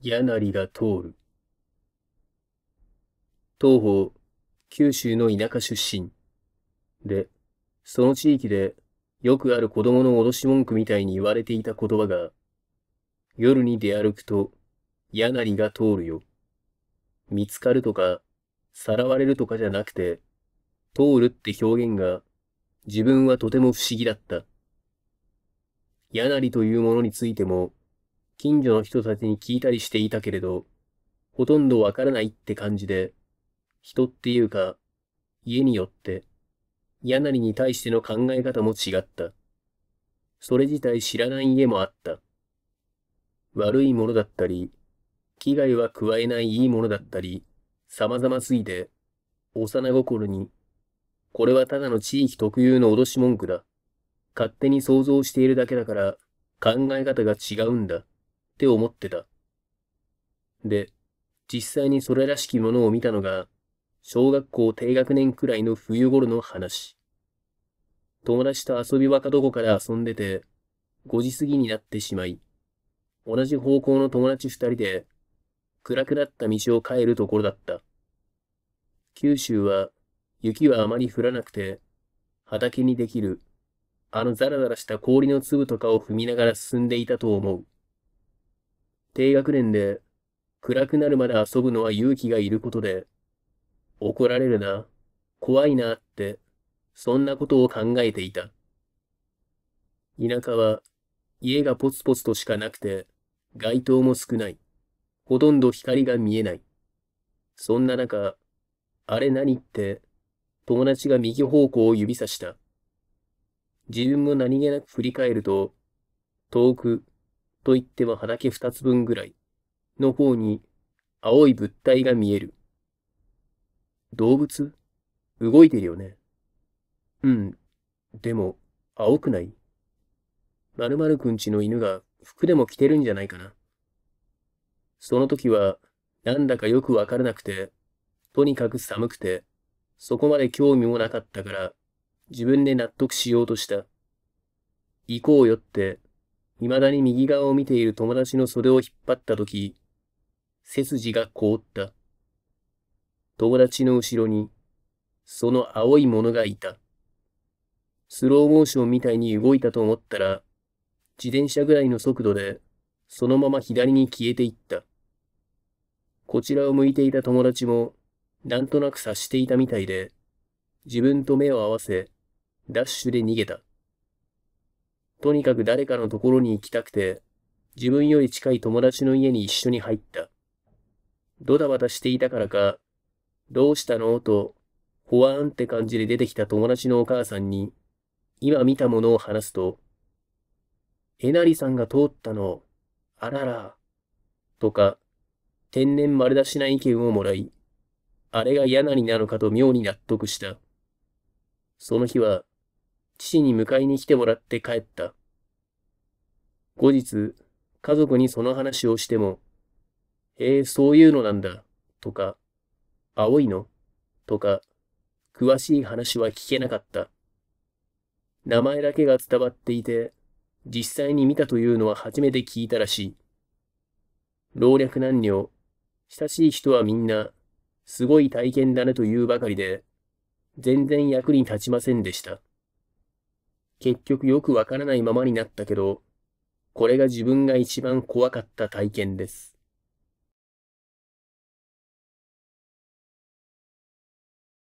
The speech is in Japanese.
柳が通る。東方、九州の田舎出身。で、その地域でよくある子供の脅し文句みたいに言われていた言葉が、夜に出歩くと、柳が通るよ。見つかるとか、さらわれるとかじゃなくて、通るって表現が、自分はとても不思議だった。柳というものについても、近所の人たちに聞いたりしていたけれど、ほとんどわからないって感じで、人っていうか、家によって、家なりに対しての考え方も違った。それ自体知らない家もあった。悪いものだったり、危害は加えないいいものだったり、様々すぎて、幼心に、これはただの地域特有の脅し文句だ。勝手に想像しているだけだから、考え方が違うんだ。って思ってた。で、実際にそれらしきものを見たのが、小学校低学年くらいの冬頃の話。友達と遊び若どこから遊んでて、5時過ぎになってしまい、同じ方向の友達二人で、暗くなった道を帰るところだった。九州は雪はあまり降らなくて、畑にできる、あのザラザラした氷の粒とかを踏みながら進んでいたと思う。低学年で暗くなるまで遊ぶのは勇気がいることで、怒られるな、怖いなって、そんなことを考えていた。田舎は家がポツポツとしかなくて、街灯も少ない。ほとんど光が見えない。そんな中、あれ何って、友達が右方向を指さした。自分も何気なく振り返ると、遠く、と言ってもはだ二つ分ぐらいの方に青い物体が見える。動物動いてるよね。うん。でも、青くない〇〇くんちの犬が服でも着てるんじゃないかな。その時は、なんだかよくわからなくて、とにかく寒くて、そこまで興味もなかったから、自分で納得しようとした。行こうよって、未だに右側を見ている友達の袖を引っ張ったとき、背筋が凍った。友達の後ろに、その青いものがいた。スローモーションみたいに動いたと思ったら、自転車ぐらいの速度で、そのまま左に消えていった。こちらを向いていた友達も、なんとなく察していたみたいで、自分と目を合わせ、ダッシュで逃げた。とにかく誰かのところに行きたくて、自分より近い友達の家に一緒に入った。ドタバタしていたからか、どうしたのと、ほわーんって感じで出てきた友達のお母さんに、今見たものを話すと、えなりさんが通ったの、あらら、とか、天然丸出しな意見をもらい、あれが柳なのかと妙に納得した。その日は、父に迎えに来てもらって帰った。後日、家族にその話をしても、へえ、そういうのなんだ、とか、青いのとか、詳しい話は聞けなかった。名前だけが伝わっていて、実際に見たというのは初めて聞いたらしい。老若男女、親しい人はみんな、すごい体験だねというばかりで、全然役に立ちませんでした。結局よくわからないままになったけど、これが自分が一番怖かった体験です。